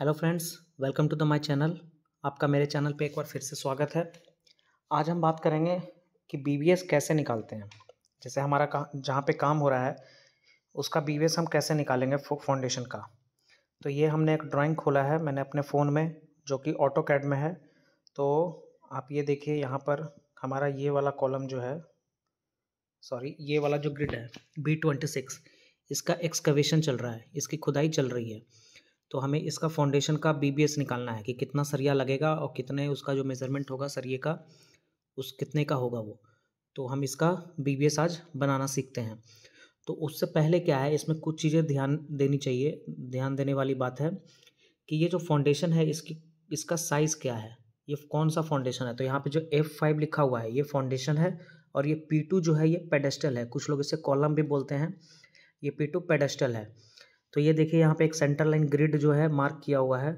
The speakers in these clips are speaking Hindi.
Hello friends welcome to the my channel आपका मेरे चैनल पे एक बार फिर से स्वागत है आज हम बात करेंगे कि बीबीएस कैसे निकालते हैं जैसे हमारा का जहाँ पर काम हो रहा है उसका बीबीएस हम कैसे निकालेंगे फाउंडेशन का तो ये हमने एक ड्राइंग खोला है मैंने अपने फ़ोन में जो कि ऑटो कैड में है तो आप ये देखिए यहाँ पर हमारा ये वाला कॉलम जो है सॉरी ये वाला जो ग्रिड है बी ट्वेंटी सिक्स इसका एक्सकवेशन चल रहा है इसकी खुदाई चल रही है तो हमें इसका फाउंडेशन का बी निकालना है कि कितना सरिया लगेगा और कितने उसका जो मेज़रमेंट होगा सरिए का उस कितने का होगा वो तो हम इसका बी आज बनाना सीखते हैं तो उससे पहले क्या है इसमें कुछ चीज़ें ध्यान देनी चाहिए ध्यान देने वाली बात है कि ये जो फाउंडेशन है इसकी इसका साइज़ क्या है ये कौन सा फाउंडेशन है तो यहाँ पे जो एफ फाइव लिखा हुआ है ये फाउंडेशन है और ये पी टू जो है ये पेडेस्टल है कुछ लोग इसे कॉलम भी बोलते हैं ये पी टू पेडेस्टल है तो ये देखिए यहाँ पे एक सेंटर लाइन ग्रिड जो है मार्क किया हुआ है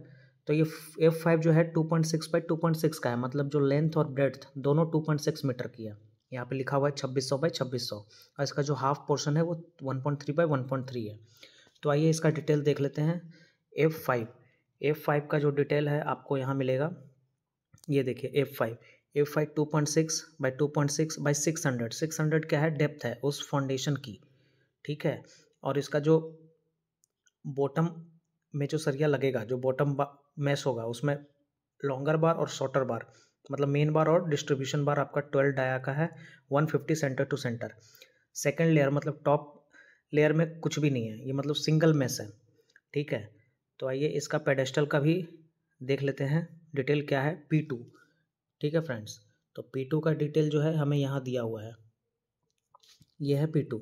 तो ये एफ फाइव जो है two point six by two point six का है मतलब जो लेंथ और ब्रेथ दोनों टू पॉइंट सिक्स मीटर की है यहाँ पे लिखा हुआ है छब्बीस सौ बाई छब्बीस सौ और इसका जो हाफ पोर्शन है वो one point three by one point three है तो आइए इसका डिटेल देख लेते हैं एफ फाइव एफ फाइव का जो डिटेल है आपको यहाँ मिलेगा ये देखिए F five F five two point six by two point six by six hundred six hundred क्या है डेप्थ है उस फाउंडेशन की ठीक है और इसका जो बॉटम में जो सरिया लगेगा जो बॉटम मैस होगा उसमें लॉन्गर बार और शॉर्टर बार मतलब मेन बार और डिस्ट्रीब्यूशन बार आपका ट्वेल्व डाया का है one fifty centre to centre second layer मतलब टॉप लेयर में कुछ भी नहीं है ये मतलब सिंगल मैस है ठीक है तो आइए इसका पेडेस्टल का भी देख लेते हैं डिटेल क्या है पी टू ठीक है फ्रेंड्स तो पी टू का डिटेल जो है हमें यहाँ दिया हुआ है ये है पी टू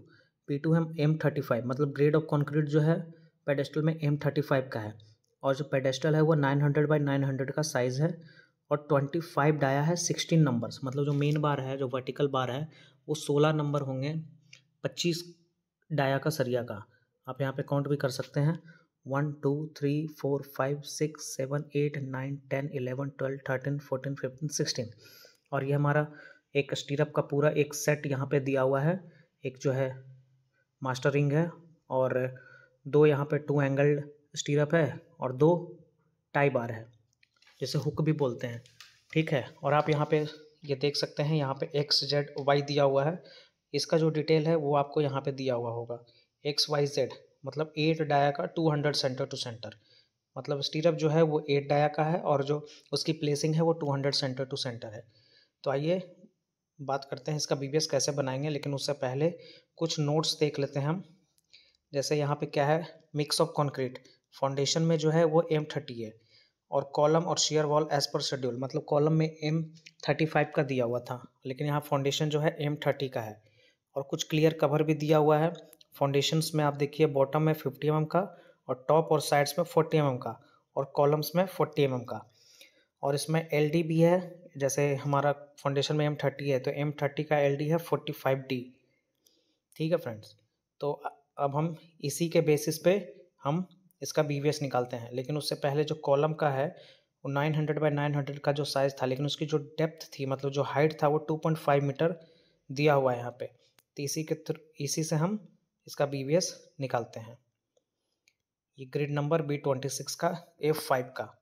पी टू हम एम थर्टी फाइव मतलब ग्रेड ऑफ कॉन्क्रीट जो है पेडेस्टल में एम थर्टी फाइव का है और जो पेडेस्टल है वो nine hundred by nine hundred का साइज़ है और ट्वेंटी फाइव डाया है सिक्सटीन नंबर्स मतलब जो मेन बार है जो वर्टिकल बार है वो सोलह नंबर होंगे पच्चीस डाया का सरिया का आप यहाँ पे काउंट भी कर सकते हैं one two three four five six seven eight nine ten eleven twelve thirteen fourteen fifteen sixteen और ये हमारा एक स्टीरअप का पूरा एक सेट यहाँ पे दिया हुआ है एक जो है मास्टर रिंग है और दो यहाँ पे टू एंगल्ड स्टीरअप है और दो टाई बार है जिसे हुक भी बोलते हैं ठीक है और आप यहाँ पे ये यह देख सकते हैं यहाँ पे एक्स जेड वाई दिया हुआ है इसका जो डिटेल है वो आपको यहाँ पे दिया हुआ होगा एक्स वाई जेड मतलब एट डाया का two hundred centre to centre मतलब स्टीरअप जो है वो एट डाया का है और जो उसकी प्लेसिंग है वो two hundred centre to centre है तो आइए बात करते हैं इसका बी कैसे बनाएंगे लेकिन उससे पहले कुछ नोट्स देख लेते हैं हम जैसे यहाँ पे क्या है मिक्स ऑफ कंक्रीट फाउंडेशन में जो है वो एम थर्टी है और कॉलम और शेयर वॉल एज पर शेड्यूल मतलब कॉलम में एम थर्टी फाइव का दिया हुआ था लेकिन यहाँ फाउंडेशन जो है एम थर्टी का है और कुछ क्लियर कवर भी दिया हुआ है फाउंडेशंस में आप देखिए बॉटम में फिफ्टी एम का और टॉप और साइड्स में फोर्टी एम का और कॉलम्स में फोर्टी एम का और इसमें एल डी भी है जैसे हमारा फाउंडेशन में एम थर्टी है तो एम थर्टी का एल डी है फोर्टी फाइव डी ठीक है फ्रेंड्स तो अब हम इसी के बेसिस पे हम इसका बीवीएस निकालते हैं लेकिन उससे पहले जो कॉलम का है वो 900 हंड्रेड बाई नाइन का जो साइज़ था लेकिन उसकी जो डेप्थ थी मतलब जो हाइट था वो 2.5 मीटर दिया हुआ है यहाँ पे तो इसी के थ्रू इसी से हम इसका बी निकालते हैं ये grid number B twenty six का ए फाइव का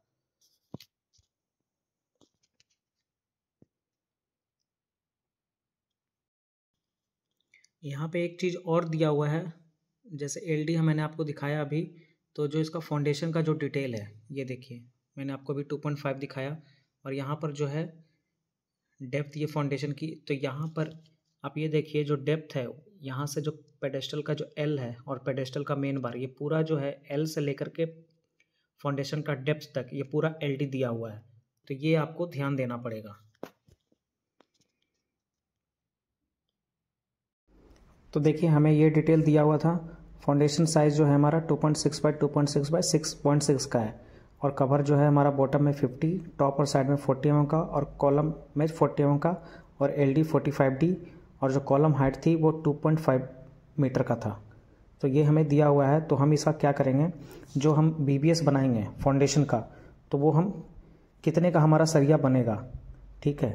यहाँ पे एक चीज़ और दिया हुआ है जैसे एल डी मैंने आपको दिखाया अभी तो जो इसका फाउंडेशन का जो डिटेल है ये देखिए मैंने आपको अभी टू पॉइंट फाइव दिखाया और यहाँ पर जो है डेप्थ ये फाउंडेशन की तो यहाँ पर आप ये देखिए जो डेप्थ है यहाँ से जो पेडेस्टल का जो एल है और पेडेस्टल का मेन बार ये पूरा जो है एल से लेकर के फाउंडेशन का डेप्थ तक ये पूरा एल दिया हुआ है तो ये आपको ध्यान देना पड़ेगा तो देखिए हमें ये डिटेल दिया हुआ था फाउंडेशन साइज़ जो है हमारा 2.6 बाई 2.6 पॉइंट सिक्स का है और कवर जो है हमारा बॉटम में 50 टॉप और साइड में 40 एम mm का और कॉलम में 40 एम mm का और एल डी फोर्टी और जो कॉलम हाइट थी वो 2.5 मीटर का था तो ये हमें दिया हुआ है तो हम इसका क्या करेंगे जो हम बी बनाएंगे फाउंडेशन का तो वो हम कितने का हमारा सरिया बनेगा ठीक है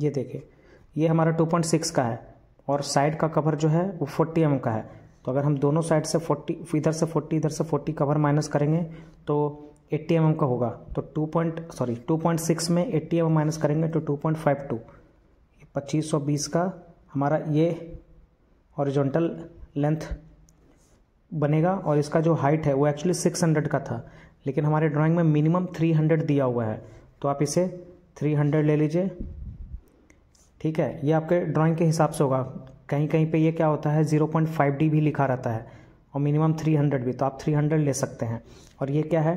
ये देखिए ये हमारा 2.6 का है और साइड का कवर जो है वो 40 एम का है तो अगर हम दोनों साइड से 40 इधर से 40 इधर से 40 कवर माइनस करेंगे तो 80 एम का होगा तो 2 पॉइंट सॉरी 2.6 में 80 एम माइनस करेंगे तो 2.52 ये 2520 का हमारा ये हॉरिजॉन्टल लेंथ बनेगा और इसका जो हाइट है वो एक्चुअली 600 का था लेकिन हमारे ड्राइंग में मिनिमम 300 दिया हुआ है तो आप इसे 300 ले लीजिए ठीक है ये आपके ड्राइंग के हिसाब से होगा कहीं कहीं पे ये क्या होता है ज़ीरो पॉइंट फाइव डी भी लिखा रहता है और मिनिमम थ्री हंड्रेड भी तो आप थ्री हंड्रेड ले सकते हैं और ये क्या है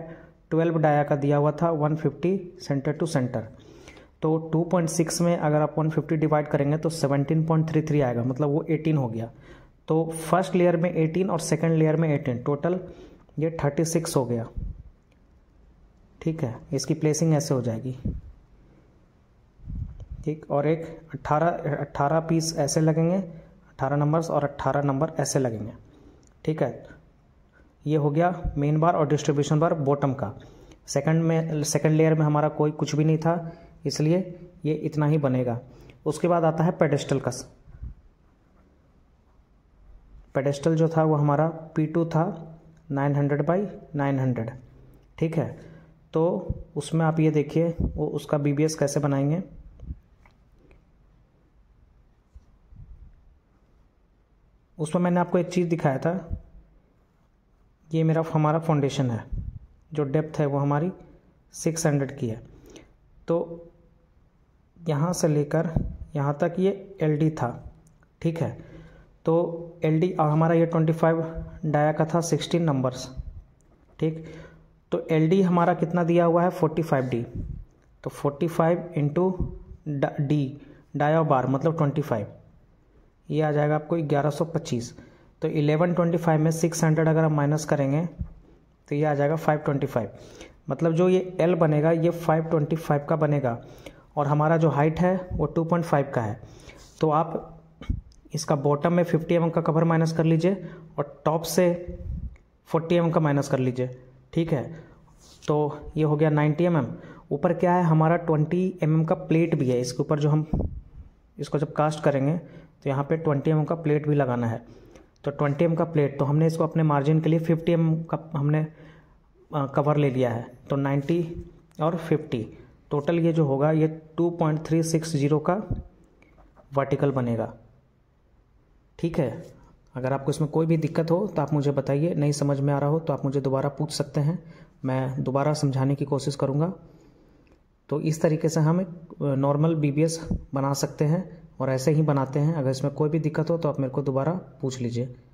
ट्वेल्व डाया का दिया हुआ था one fifty centre to centre तो टू पॉइंट सिक्स में अगर आप वन फिफ्टी डिवाइड करेंगे तो सेवनटीन पॉइंट थ्री थ्री आएगा मतलब वो एटीन हो गया तो फर्स्ट लेयर में एटीन और सेकेंड लेयर में एटीन टोटल ये थर्टी सिक्स हो गया ठीक है इसकी प्लेसिंग ऐसे हो जाएगी ठीक और एक 18 18 पीस ऐसे लगेंगे 18 नंबर्स और 18 नंबर ऐसे लगेंगे ठीक है ये हो गया मेन बार और डिस्ट्रीब्यूशन बार बॉटम का सेकंड में सेकंड लेयर में हमारा कोई कुछ भी नहीं था इसलिए ये इतना ही बनेगा उसके बाद आता है पेडेस्टल का पेडेस्टल जो था वो हमारा P2 था 900 हंड्रेड बाई नाइन ठीक है तो उसमें आप ये देखिए वो उसका बी कैसे बनाएंगे उसमें मैंने आपको एक चीज़ दिखाया था ये मेरा हमारा फाउंडेशन है जो डेप्थ है वो हमारी सिक्स हंड्रेड की है तो यहाँ से लेकर यहाँ तक ये एल था ठीक है तो एल डी हमारा ये ट्वेंटी फाइव डाया का था सिक्सटीन नंबर्स ठीक तो एल हमारा कितना दिया हुआ है फोर्टी फाइव डी तो forty five into D dia bar मतलब ट्वेंटी फाइव ये आ जाएगा आपको 1125 तो 1125 में 600 अगर हम माइनस करेंगे तो ये आ जाएगा 525 मतलब जो ये एल बनेगा ये 525 का बनेगा और हमारा जो हाइट है वो 2.5 का है तो आप इसका बॉटम में 50 एम का कवर माइनस कर लीजिए और टॉप से 40 एम का माइनस कर लीजिए ठीक है तो ये हो गया 90 एम mm. ऊपर क्या है हमारा 20 एम mm का प्लेट भी है इसके ऊपर जो हम इसको जब कास्ट करेंगे तो यहाँ पे 20 एम का प्लेट भी लगाना है तो 20 एम का प्लेट तो हमने इसको अपने मार्जिन के लिए 50 एम का हमने कवर ले लिया है तो 90 और 50 टोटल ये जो होगा ये 2.360 का वर्टिकल बनेगा ठीक है अगर आपको इसमें कोई भी दिक्कत हो तो आप मुझे बताइए नहीं समझ में आ रहा हो तो आप मुझे दोबारा पूछ सकते हैं मैं दोबारा समझाने की कोशिश करूँगा तो इस तरीके से हम एक नॉर्मल बी बना सकते हैं और ऐसे ही बनाते हैं अगर इसमें कोई भी दिक्कत हो तो आप मेरे को दोबारा पूछ लीजिए